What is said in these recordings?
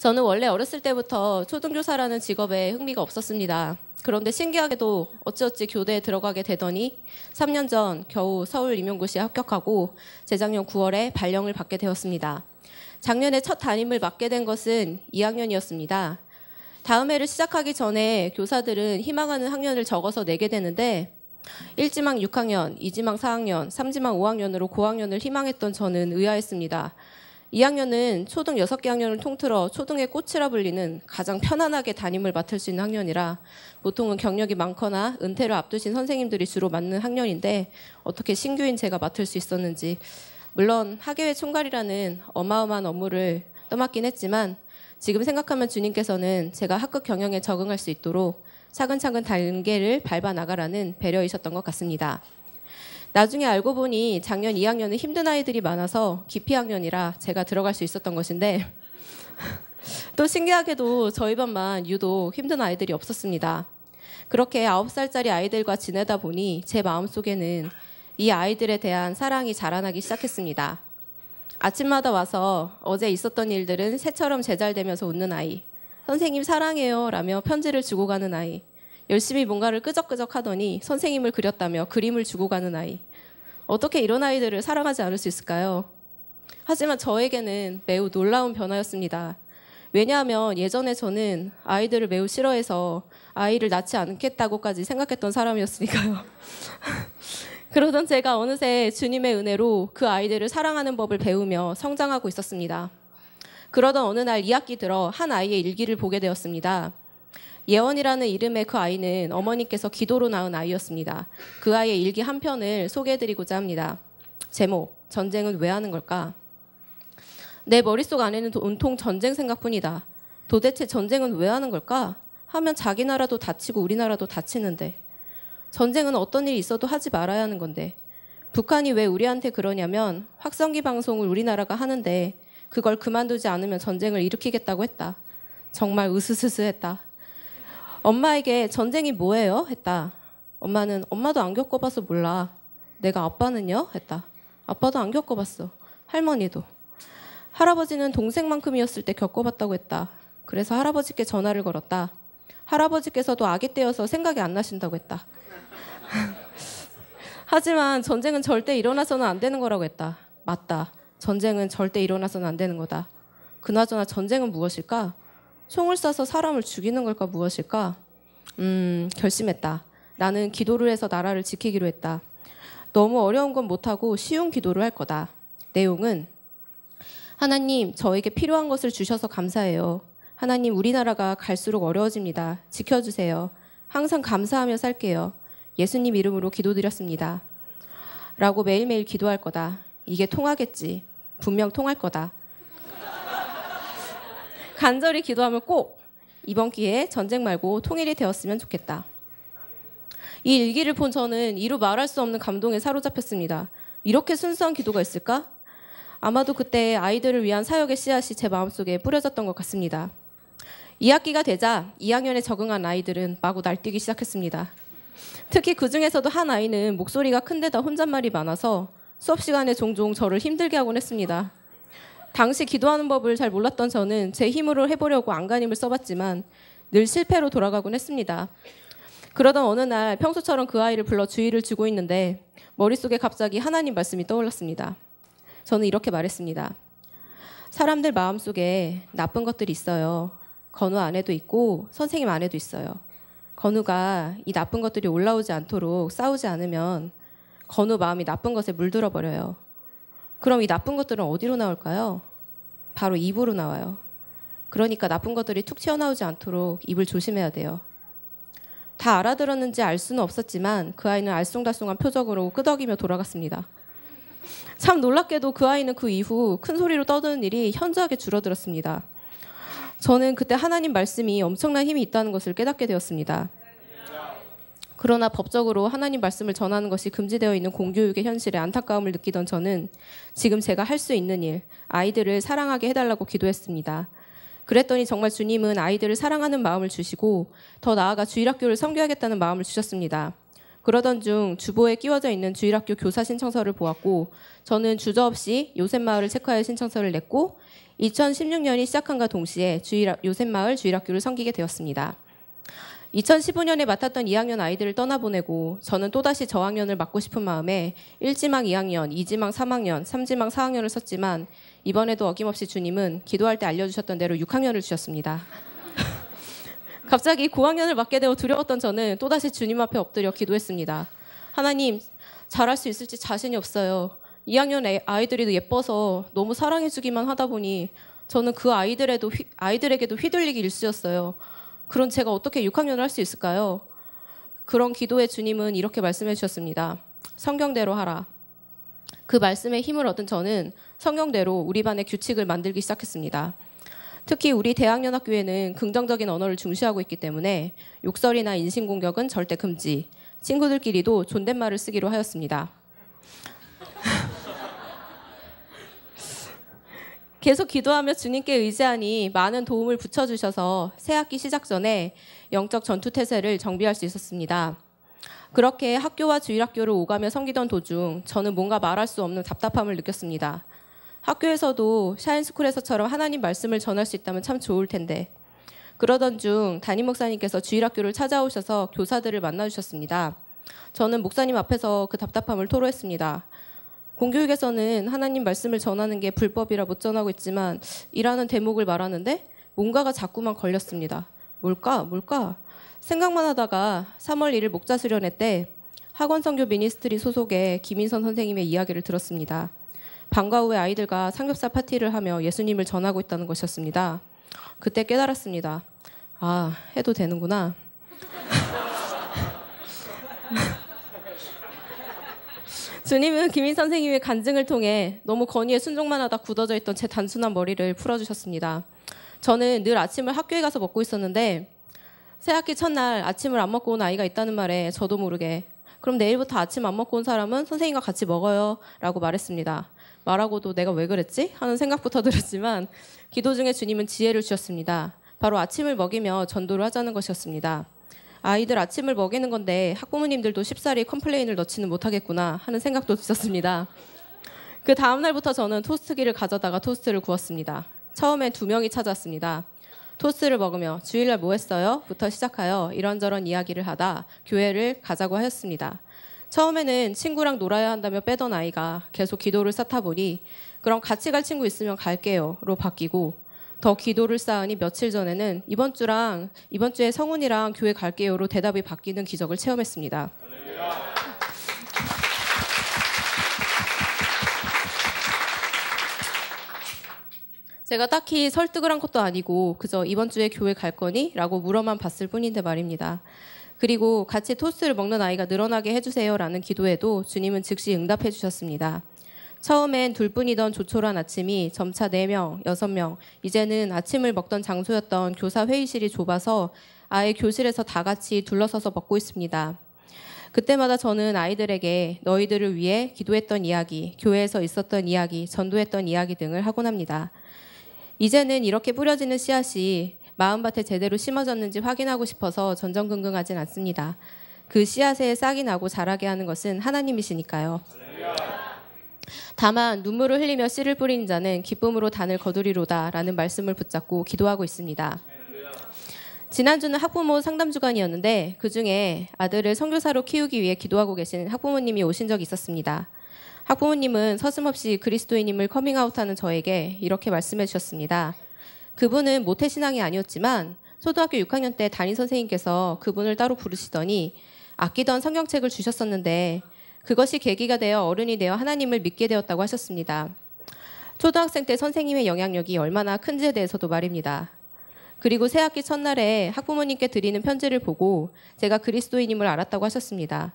저는 원래 어렸을 때부터 초등교사라는 직업에 흥미가 없었습니다. 그런데 신기하게도 어찌어찌 교대에 들어가게 되더니 3년 전 겨우 서울 임용고시에 합격하고 재작년 9월에 발령을 받게 되었습니다. 작년에 첫 담임을 맡게 된 것은 2학년이었습니다. 다음 해를 시작하기 전에 교사들은 희망하는 학년을 적어서 내게 되는데 1지망 6학년, 2지망 4학년, 3지망 5학년으로 고학년을 희망했던 저는 의아했습니다. 2학년은 초등 6개 학년을 통틀어 초등의 꽃이라 불리는 가장 편안하게 담임을 맡을 수 있는 학년이라 보통은 경력이 많거나 은퇴를 앞두신 선생님들이 주로 맡는 학년인데 어떻게 신규인 제가 맡을 수 있었는지 물론 학예회 총괄이라는 어마어마한 업무를 떠맡긴 했지만 지금 생각하면 주님께서는 제가 학급 경영에 적응할 수 있도록 차근차근 단계를 밟아 나가라는 배려이셨던 것 같습니다. 나중에 알고 보니 작년 2학년은 힘든 아이들이 많아서 기피 학년이라 제가 들어갈 수 있었던 것인데 또 신기하게도 저희 반만 유독 힘든 아이들이 없었습니다. 그렇게 9살짜리 아이들과 지내다 보니 제 마음속에는 이 아이들에 대한 사랑이 자라나기 시작했습니다. 아침마다 와서 어제 있었던 일들은 새처럼 제잘되면서 웃는 아이, 선생님 사랑해요 라며 편지를 주고 가는 아이, 열심히 뭔가를 끄적끄적 하더니 선생님을 그렸다며 그림을 주고 가는 아이. 어떻게 이런 아이들을 사랑하지 않을 수 있을까요? 하지만 저에게는 매우 놀라운 변화였습니다. 왜냐하면 예전에 저는 아이들을 매우 싫어해서 아이를 낳지 않겠다고까지 생각했던 사람이었으니까요. 그러던 제가 어느새 주님의 은혜로 그 아이들을 사랑하는 법을 배우며 성장하고 있었습니다. 그러던 어느 날 2학기 들어 한 아이의 일기를 보게 되었습니다. 예원이라는 이름의 그 아이는 어머니께서 기도로 낳은 아이였습니다. 그 아이의 일기 한 편을 소개해드리고자 합니다. 제목, 전쟁은 왜 하는 걸까? 내 머릿속 안에는 온통 전쟁 생각뿐이다. 도대체 전쟁은 왜 하는 걸까? 하면 자기 나라도 다치고 우리나라도 다치는데. 전쟁은 어떤 일이 있어도 하지 말아야 하는 건데. 북한이 왜 우리한테 그러냐면 확성기 방송을 우리나라가 하는데 그걸 그만두지 않으면 전쟁을 일으키겠다고 했다. 정말 으스스스했다. 엄마에게 전쟁이 뭐예요? 했다. 엄마는 엄마도 안 겪어봐서 몰라. 내가 아빠는요? 했다. 아빠도 안 겪어봤어. 할머니도. 할아버지는 동생만큼이었을 때 겪어봤다고 했다. 그래서 할아버지께 전화를 걸었다. 할아버지께서도 아기 때여서 생각이 안 나신다고 했다. 하지만 전쟁은 절대 일어나서는 안 되는 거라고 했다. 맞다. 전쟁은 절대 일어나서는 안 되는 거다. 그나저나 전쟁은 무엇일까? 총을 쏴서 사람을 죽이는 걸까 무엇일까? 음, 결심했다. 나는 기도를 해서 나라를 지키기로 했다. 너무 어려운 건 못하고 쉬운 기도를 할 거다. 내용은 하나님, 저에게 필요한 것을 주셔서 감사해요. 하나님, 우리나라가 갈수록 어려워집니다. 지켜주세요. 항상 감사하며 살게요. 예수님 이름으로 기도드렸습니다. 라고 매일매일 기도할 거다. 이게 통하겠지. 분명 통할 거다. 간절히 기도하며 꼭 이번 기회에 전쟁 말고 통일이 되었으면 좋겠다. 이 일기를 본 저는 이루 말할 수 없는 감동에 사로잡혔습니다. 이렇게 순수한 기도가 있을까? 아마도 그때 아이들을 위한 사역의 씨앗이 제 마음속에 뿌려졌던 것 같습니다. 2학기가 되자 2학년에 적응한 아이들은 마구 날뛰기 시작했습니다. 특히 그 중에서도 한 아이는 목소리가 큰데다 혼잣말이 많아서 수업 시간에 종종 저를 힘들게 하곤 했습니다. 당시 기도하는 법을 잘 몰랐던 저는 제 힘으로 해보려고 안간힘을 써봤지만 늘 실패로 돌아가곤 했습니다. 그러던 어느 날 평소처럼 그 아이를 불러 주의를 주고 있는데 머릿속에 갑자기 하나님 말씀이 떠올랐습니다. 저는 이렇게 말했습니다. 사람들 마음속에 나쁜 것들이 있어요. 건우 안에도 있고 선생님 안에도 있어요. 건우가 이 나쁜 것들이 올라오지 않도록 싸우지 않으면 건우 마음이 나쁜 것에 물들어 버려요. 그럼 이 나쁜 것들은 어디로 나올까요? 바로 입으로 나와요. 그러니까 나쁜 것들이 툭 튀어나오지 않도록 입을 조심해야 돼요. 다 알아들었는지 알 수는 없었지만 그 아이는 알쏭달쏭한 표적으로 끄덕이며 돌아갔습니다. 참 놀랍게도 그 아이는 그 이후 큰 소리로 떠드는 일이 현저하게 줄어들었습니다. 저는 그때 하나님 말씀이 엄청난 힘이 있다는 것을 깨닫게 되었습니다. 그러나 법적으로 하나님 말씀을 전하는 것이 금지되어 있는 공교육의 현실에 안타까움을 느끼던 저는 지금 제가 할 수 있는 일, 아이들을 사랑하게 해달라고 기도했습니다. 그랬더니 정말 주님은 아이들을 사랑하는 마음을 주시고 더 나아가 주일학교를 섬겨야겠다는 마음을 주셨습니다. 그러던 중 주보에 끼워져 있는 주일학교 교사 신청서를 보았고 저는 주저없이 요셉마을을 체크하여 신청서를 냈고 2016년이 시작한과 동시에 주일, 요셉마을 주일학교를 섬기게 되었습니다. 2015년에 맡았던 2학년 아이들을 떠나보내고 저는 또다시 저학년을 맡고 싶은 마음에 1지망 2학년, 2지망 3학년, 3지망 4학년을 썼지만 이번에도 어김없이 주님은 기도할 때 알려주셨던 대로 6학년을 주셨습니다. 갑자기 고학년을 맡게 되어 두려웠던 저는 또다시 주님 앞에 엎드려 기도했습니다. 하나님, 잘할 수 있을지 자신이 없어요. 2학년 아이들이 예뻐서 너무 사랑해주기만 하다 보니 저는 그 아이들에도 휘, 아이들에게도 휘둘리기 일쑤였어요. 그런 제가 어떻게 6학년을 할 수 있을까요? 그런 기도의 주님은 이렇게 말씀해 주셨습니다. 성경대로 하라. 그 말씀에 힘을 얻은 저는 성경대로 우리 반의 규칙을 만들기 시작했습니다. 특히 우리 대학년 학교에는 긍정적인 언어를 중시하고 있기 때문에 욕설이나 인신공격은 절대 금지, 친구들끼리도 존댓말을 쓰기로 하였습니다. 계속 기도하며 주님께 의지하니 많은 도움을 붙여주셔서 새학기 시작 전에 영적 전투 태세를 정비할 수 있었습니다. 그렇게 학교와 주일학교를 오가며 섬기던 도중 저는 뭔가 말할 수 없는 답답함을 느꼈습니다. 학교에서도 샤인스쿨에서처럼 하나님 말씀을 전할 수 있다면 참 좋을 텐데. 그러던 중 담임 목사님께서 주일학교를 찾아오셔서 교사들을 만나주셨습니다. 저는 목사님 앞에서 그 답답함을 토로했습니다. 공교육에서는 하나님 말씀을 전하는 게 불법이라 못 전하고 있지만 이라는 대목을 말하는데 뭔가가 자꾸만 걸렸습니다. 뭘까? 뭘까? 생각만 하다가 3월 1일 목자 수련회 때 학원 성교 미니스트리 소속의 김인선 선생님의 이야기를 들었습니다. 방과 후에 아이들과 삼겹살 파티를 하며 예수님을 전하고 있다는 것이었습니다. 그때 깨달았습니다. 아, 해도 되는구나. 주님은 김인 선생님의 간증을 통해 너무 건의에 순종만 하다 굳어져 있던 제 단순한 머리를 풀어주셨습니다. 저는 늘 아침을 학교에 가서 먹고 있었는데 새학기 첫날 아침을 안 먹고 온 아이가 있다는 말에 저도 모르게 그럼 내일부터 아침 안 먹고 온 사람은 선생님과 같이 먹어요 라고 말했습니다. 말하고도 내가 왜 그랬지? 하는 생각부터 들었지만 기도 그 중에 주님은 지혜를 주셨습니다. 바로 아침을 먹이며 전도를 하자는 것이었습니다. 아이들 아침을 먹이는 건데 학부모님들도 쉽사리 컴플레인을 넣지는 못하겠구나 하는 생각도 있었습니다. 그 다음 날부터 저는 토스트기를 가져다가 토스트를 구웠습니다. 처음에 두 명이 찾았습니다. 토스트를 먹으며 주일날 뭐 했어요? 부터 시작하여 이런저런 이야기를 하다 교회를 가자고 하였습니다. 처음에는 친구랑 놀아야 한다며 빼던 아이가 계속 기도를 쌓다 보니 그럼 같이 갈 친구 있으면 갈게요로 바뀌고 더 기도를 쌓으니 며칠 전에는 이번 주랑 이번 주에 성훈이랑 교회 갈게요로 대답이 바뀌는 기적을 체험했습니다. 제가 딱히 설득을 한 것도 아니고 그저 이번 주에 교회 갈 거니? 라고 물어만 봤을 뿐인데 말입니다. 그리고 같이 토스를 먹는 아이가 늘어나게 해주세요라는 기도에도 주님은 즉시 응답해 주셨습니다. 처음엔 둘뿐이던 조촐한 아침이 점차 4명, 6명, 이제는 아침을 먹던 장소였던 교사 회의실이 좁아서 아예 교실에서 다 같이 둘러서서 먹고 있습니다. 그때마다 저는 아이들에게 너희들을 위해 기도했던 이야기, 교회에서 있었던 이야기, 전도했던 이야기 등을 하곤 합니다. 이제는 이렇게 뿌려지는 씨앗이 마음밭에 제대로 심어졌는지 확인하고 싶어서 전전긍긍하진 않습니다. 그 씨앗에 싹이 나고 자라게 하는 것은 하나님이시니까요. 다만 눈물을 흘리며 씨를 뿌린 자는 기쁨으로 단을 거두리로다라는 말씀을 붙잡고 기도하고 있습니다. 지난주는 학부모 상담 주간이었는데 그 중에 아들을 선교사로 키우기 위해 기도하고 계신 학부모님이 오신 적이 있었습니다. 학부모님은 서슴없이 그리스도인임을 커밍아웃하는 저에게 이렇게 말씀해 주셨습니다. 그분은 모태신앙이 아니었지만 초등학교 6학년 때 담임 선생님께서 그분을 따로 부르시더니 아끼던 성경책을 주셨었는데 그것이 계기가 되어 어른이 되어 하나님을 믿게 되었다고 하셨습니다. 초등학생 때 선생님의 영향력이 얼마나 큰지에 대해서도 말입니다. 그리고 새학기 첫날에 학부모님께 드리는 편지를 보고 제가 그리스도인임을 알았다고 하셨습니다.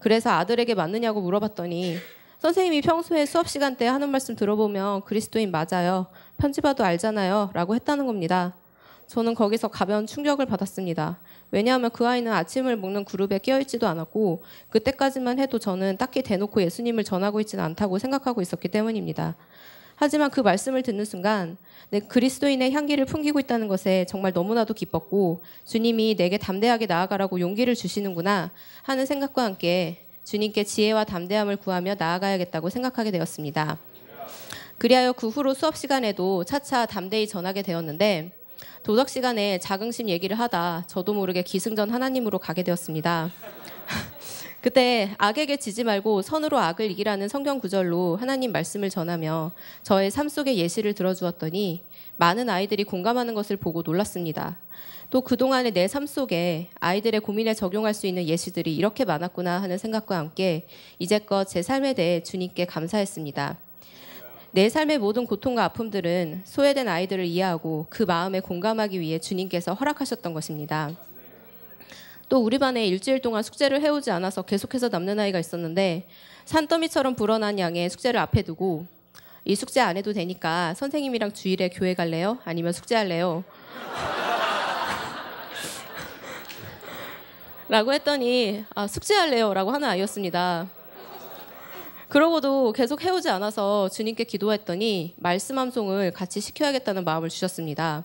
그래서 아들에게 맞느냐고 물어봤더니 선생님이 평소에 수업 시간 때 하는 말씀 들어보면 그리스도인 맞아요. 편지 봐도 알잖아요. 라고 했다는 겁니다. 저는 거기서 가벼운 충격을 받았습니다. 왜냐하면 그 아이는 아침을 먹는 그룹에 끼어있지도 않았고 그때까지만 해도 저는 딱히 대놓고 예수님을 전하고 있지는 않다고 생각하고 있었기 때문입니다. 하지만 그 말씀을 듣는 순간 내 그리스도인의 향기를 풍기고 있다는 것에 정말 너무나도 기뻤고 주님이 내게 담대하게 나아가라고 용기를 주시는구나 하는 생각과 함께 주님께 지혜와 담대함을 구하며 나아가야겠다고 생각하게 되었습니다. 그리하여 그 후로 수업 시간에도 차차 담대히 전하게 되었는데 도덕 시간에 자긍심 얘기를 하다 저도 모르게 기승전 하나님으로 가게 되었습니다. 그때 악에게 지지 말고 선으로 악을 이기라는 성경 구절로 하나님 말씀을 전하며 저의 삶 속의 예시를 들어주었더니 많은 아이들이 공감하는 것을 보고 놀랐습니다. 또 그동안의 내 삶 속에 아이들의 고민에 적용할 수 있는 예시들이 이렇게 많았구나 하는 생각과 함께 이제껏 제 삶에 대해 주님께 감사했습니다. 내 삶의 모든 고통과 아픔들은 소외된 아이들을 이해하고 그 마음에 공감하기 위해 주님께서 허락하셨던 것입니다. 또 우리 반에 일주일 동안 숙제를 해오지 않아서 계속해서 남는 아이가 있었는데 산더미처럼 불어난 양의 숙제를 앞에 두고 이 숙제 안 해도 되니까 선생님이랑 주일에 교회 갈래요? 아니면 숙제할래요? 라고 했더니 아, 숙제할래요? 라고 하는 아이였습니다. 그러고도 계속 해오지 않아서 주님께 기도했더니 말씀 암송을 같이 시켜야겠다는 마음을 주셨습니다.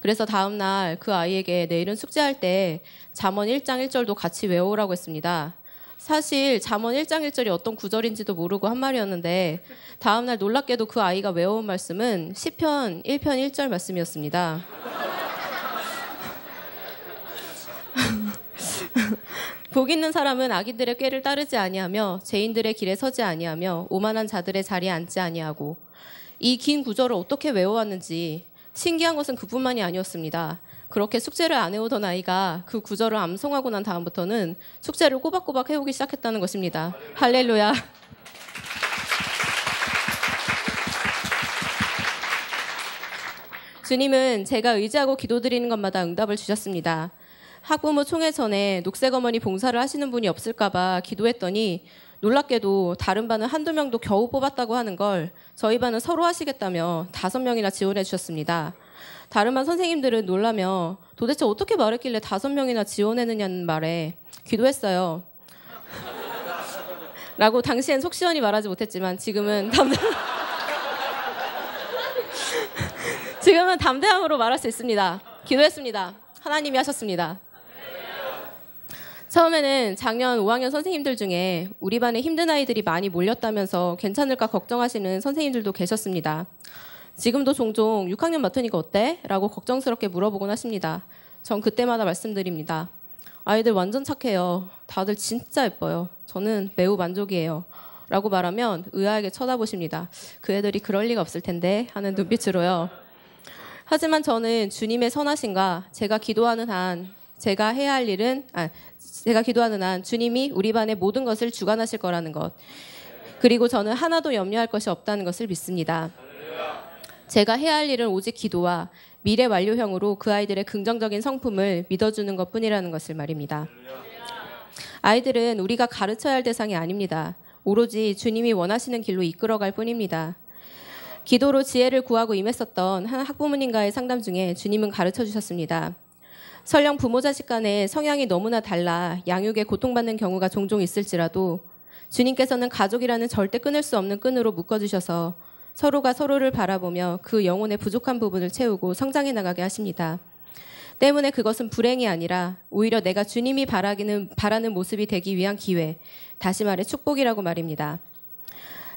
그래서 다음 날그 아이에게 내일은 숙제할 때 잠언 1장 1절도 같이 외우라고 했습니다. 사실 잠언 1장 1절이 어떤 구절인지도 모르고 한 말이었는데 다음 날 놀랍게도 그 아이가 외워온 말씀은 시편 1편 1절 말씀이었습니다. 복 있는 사람은 악인들의 꾀를 따르지 아니하며 죄인들의 길에 서지 아니하며 오만한 자들의 자리에 앉지 아니하고 이 긴 구절을 어떻게 외워왔는지 신기한 것은 그뿐만이 아니었습니다. 그렇게 숙제를 안 해오던 아이가 그 구절을 암송하고 난 다음부터는 숙제를 꼬박꼬박 해오기 시작했다는 것입니다. 할렐루야. 주님은 제가 의지하고 기도드리는 것마다 응답을 주셨습니다. 학부모 총회 전에 녹색 어머니 봉사를 하시는 분이 없을까봐 기도했더니 놀랍게도 다른 반은 한두 명도 겨우 뽑았다고 하는 걸 저희 반은 서로 하시겠다며 다섯 명이나 지원해 주셨습니다. 다른 반 선생님들은 놀라며 도대체 어떻게 말했길래 다섯 명이나 지원했느냐는 말에 기도했어요. 라고 당시엔 속시원히 말하지 못했지만 지금은 담대 지금은 담대함으로 말할 수 있습니다. 기도했습니다. 하나님이 하셨습니다. 처음에는 작년 5학년 선생님들 중에 우리 반에 힘든 아이들이 많이 몰렸다면서 괜찮을까 걱정하시는 선생님들도 계셨습니다. 지금도 종종 6학년 맡으니까 어때? 라고 걱정스럽게 물어보곤 하십니다. 전 그때마다 말씀드립니다. 아이들 완전 착해요. 다들 진짜 예뻐요. 저는 매우 만족이에요. 라고 말하면 의아하게 쳐다보십니다. 그 애들이 그럴 리가 없을 텐데 하는 눈빛으로요. 하지만 저는 주님의 선하신가 제가 기도하는 한 제가 해야 할 일은 아, 제가 기도하는 한 주님이 우리 반의 모든 것을 주관하실 거라는 것. 그리고 저는 하나도 염려할 것이 없다는 것을 믿습니다. 제가 해야 할 일은 오직 기도와 미래 완료형으로 그 아이들의 긍정적인 성품을 믿어주는 것 뿐이라는 것을 말입니다. 아이들은 우리가 가르쳐야 할 대상이 아닙니다. 오로지 주님이 원하시는 길로 이끌어갈 뿐입니다. 기도로 지혜를 구하고 임했었던 한 학부모님과의 상담 중에 주님은 가르쳐 주셨습니다. 설령 부모 자식 간에 성향이 너무나 달라 양육에 고통받는 경우가 종종 있을지라도 주님께서는 가족이라는 절대 끊을 수 없는 끈으로 묶어주셔서 서로가 서로를 바라보며 그 영혼의 부족한 부분을 채우고 성장해 나가게 하십니다. 때문에 그것은 불행이 아니라 오히려 내가 주님이 바라기는, 바라는 모습이 되기 위한 기회, 다시 말해 축복이라고 말입니다.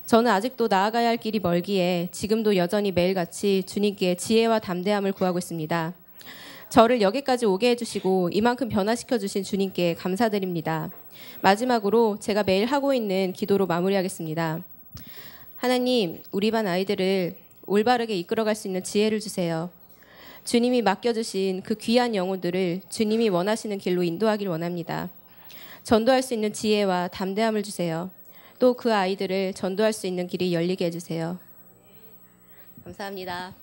저는 아직도 나아가야 할 길이 멀기에 지금도 여전히 매일같이 주님께 지혜와 담대함을 구하고 있습니다. 저를 여기까지 오게 해주시고 이만큼 변화시켜 주신 주님께 감사드립니다. 마지막으로 제가 매일 하고 있는 기도로 마무리하겠습니다. 하나님, 우리 반 아이들을 올바르게 이끌어갈 수 있는 지혜를 주세요. 주님이 맡겨주신 그 귀한 영혼들을 주님이 원하시는 길로 인도하길 원합니다. 전도할 수 있는 지혜와 담대함을 주세요. 또 그 아이들을 전도할 수 있는 길이 열리게 해주세요. 감사합니다.